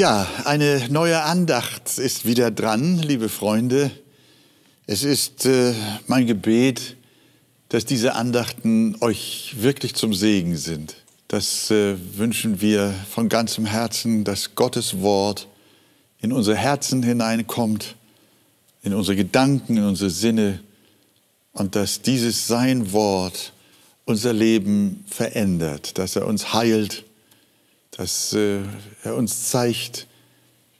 Ja, eine neue Andacht ist wieder dran, liebe Freunde. Es ist äh, mein Gebet, dass diese Andachten euch wirklich zum Segen sind. Das äh, wünschen wir von ganzem Herzen, dass Gottes Wort in unser Herzen hineinkommt, in unsere Gedanken, in unsere Sinne und dass dieses Sein Wort unser Leben verändert, dass er uns heilt dass äh, er uns zeigt,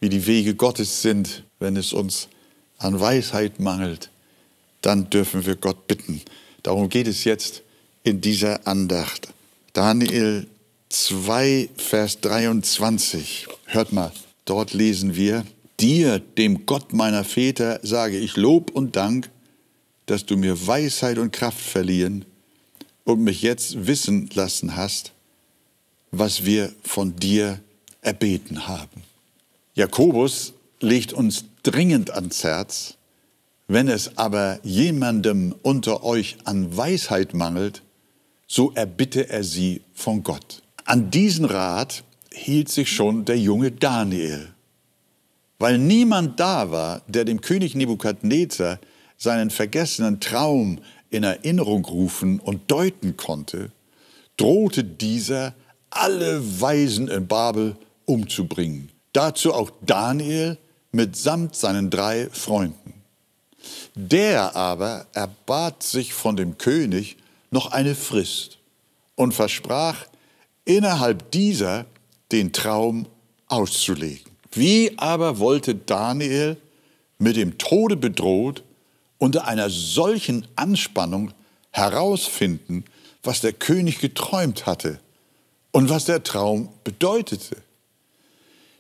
wie die Wege Gottes sind. Wenn es uns an Weisheit mangelt, dann dürfen wir Gott bitten. Darum geht es jetzt in dieser Andacht. Daniel 2, Vers 23. Hört mal, dort lesen wir, dir, dem Gott meiner Väter, sage ich Lob und Dank, dass du mir Weisheit und Kraft verliehen und mich jetzt wissen lassen hast, was wir von dir erbeten haben. Jakobus legt uns dringend ans Herz, wenn es aber jemandem unter euch an Weisheit mangelt, so erbitte er sie von Gott. An diesen Rat hielt sich schon der junge Daniel, weil niemand da war, der dem König Nebukadnezar seinen vergessenen Traum in Erinnerung rufen und deuten konnte, drohte dieser alle Weisen in Babel umzubringen. Dazu auch Daniel mitsamt seinen drei Freunden. Der aber erbat sich von dem König noch eine Frist und versprach, innerhalb dieser den Traum auszulegen. Wie aber wollte Daniel mit dem Tode bedroht unter einer solchen Anspannung herausfinden, was der König geträumt hatte? und was der Traum bedeutete.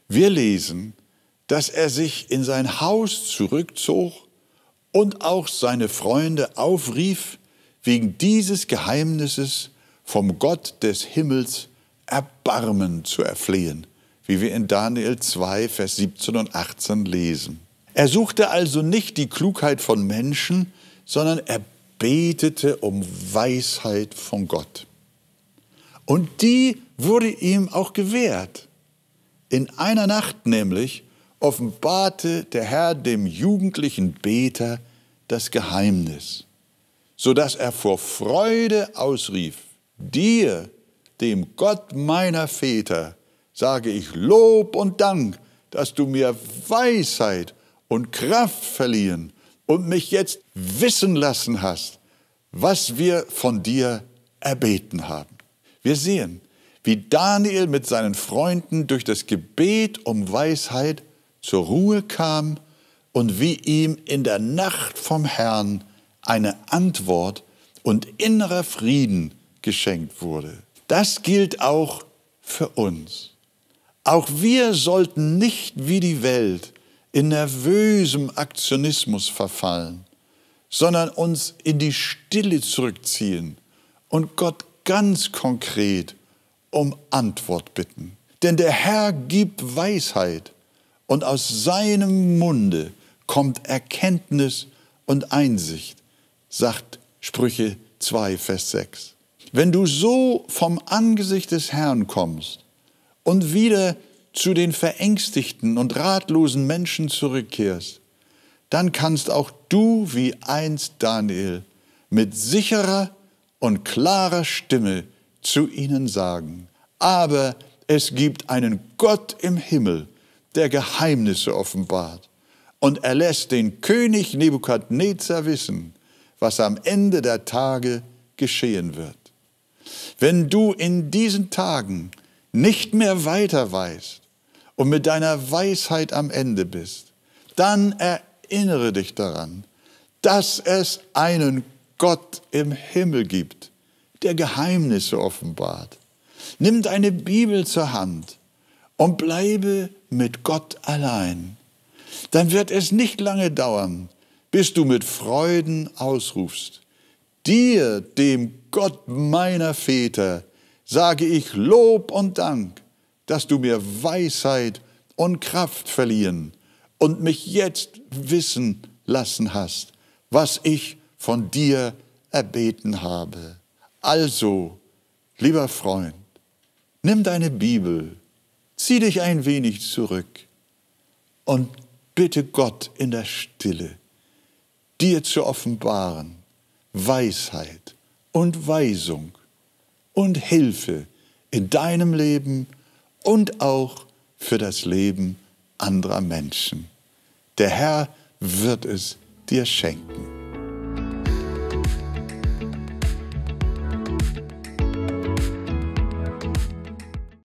Wir lesen, dass er sich in sein Haus zurückzog und auch seine Freunde aufrief, wegen dieses Geheimnisses vom Gott des Himmels Erbarmen zu erflehen, wie wir in Daniel 2, Vers 17 und 18 lesen. Er suchte also nicht die Klugheit von Menschen, sondern er betete um Weisheit von Gott. Und die wurde ihm auch gewährt. In einer Nacht nämlich offenbarte der Herr dem jugendlichen Beter das Geheimnis, so dass er vor Freude ausrief, dir, dem Gott meiner Väter, sage ich Lob und Dank, dass du mir Weisheit und Kraft verliehen und mich jetzt wissen lassen hast, was wir von dir erbeten haben. Wir sehen, wie Daniel mit seinen Freunden durch das Gebet um Weisheit zur Ruhe kam und wie ihm in der Nacht vom Herrn eine Antwort und innerer Frieden geschenkt wurde. Das gilt auch für uns. Auch wir sollten nicht wie die Welt in nervösem Aktionismus verfallen, sondern uns in die Stille zurückziehen und Gott ganz konkret um Antwort bitten. Denn der Herr gibt Weisheit und aus seinem Munde kommt Erkenntnis und Einsicht, sagt Sprüche 2, Vers 6. Wenn du so vom Angesicht des Herrn kommst und wieder zu den verängstigten und ratlosen Menschen zurückkehrst, dann kannst auch du wie einst Daniel mit sicherer und klarer Stimme zu ihnen sagen, aber es gibt einen Gott im Himmel, der Geheimnisse offenbart. Und er lässt den König Nebukadnezar wissen, was am Ende der Tage geschehen wird. Wenn du in diesen Tagen nicht mehr weiter weißt und mit deiner Weisheit am Ende bist, dann erinnere dich daran, dass es einen Gott im Himmel gibt, der Geheimnisse offenbart. Nimm deine Bibel zur Hand und bleibe mit Gott allein. Dann wird es nicht lange dauern, bis du mit Freuden ausrufst. Dir, dem Gott meiner Väter, sage ich Lob und Dank, dass du mir Weisheit und Kraft verliehen und mich jetzt wissen lassen hast, was ich von dir erbeten habe. Also, lieber Freund, nimm deine Bibel, zieh dich ein wenig zurück und bitte Gott in der Stille, dir zu offenbaren Weisheit und Weisung und Hilfe in deinem Leben und auch für das Leben anderer Menschen. Der Herr wird es dir schenken.